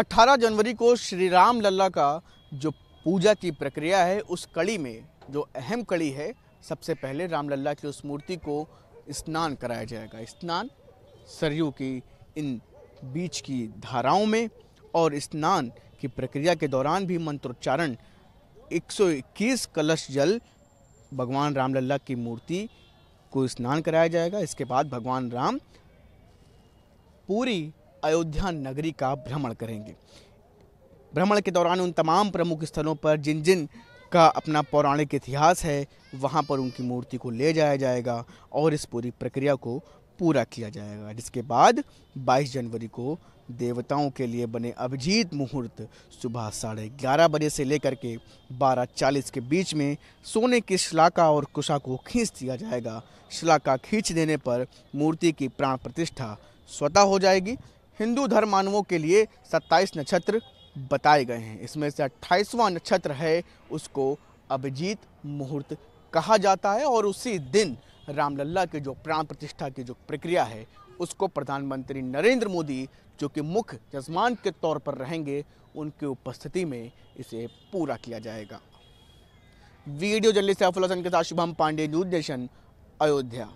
18 जनवरी को श्री राम लल्ला का जो पूजा की प्रक्रिया है उस कड़ी में जो अहम कड़ी है सबसे पहले राम लल्ला की उस मूर्ति को स्नान कराया जाएगा स्नान सरयू की इन बीच की धाराओं में और स्नान की प्रक्रिया के दौरान भी मंत्रोच्चारण 121 कलश जल भगवान रामलला की मूर्ति को स्नान कराया जाएगा इसके बाद भगवान राम पूरी अयोध्या नगरी का भ्रमण करेंगे भ्रमण के दौरान उन तमाम प्रमुख स्थलों पर जिन जिन का अपना पौराणिक इतिहास है वहाँ पर उनकी मूर्ति को ले जाया जाएगा और इस पूरी प्रक्रिया को पूरा किया जाएगा जिसके बाद 22 जनवरी को देवताओं के लिए बने अभिजीत मुहूर्त सुबह साढ़े ग्यारह बजे से लेकर के बारह चालीस के बीच में सोने की शलाका और कुशा को खींच दिया जाएगा शलाका खींच देने पर मूर्ति की प्राण प्रतिष्ठा स्वतः हो जाएगी हिंदू धर्म मानवों के लिए 27 नक्षत्र बताए गए हैं इसमें से 28वां नक्षत्र है उसको अभिजीत मुहूर्त कहा जाता है और उसी दिन रामलला की जो प्राण प्रतिष्ठा की जो प्रक्रिया है उसको प्रधानमंत्री नरेंद्र मोदी जो कि मुख्य यजमान के तौर पर रहेंगे उनकी उपस्थिति में इसे पूरा किया जाएगा वीडियो जल्दी सैफुल हसन के साथ शुभम पांडे न्यूज नेशन अयोध्या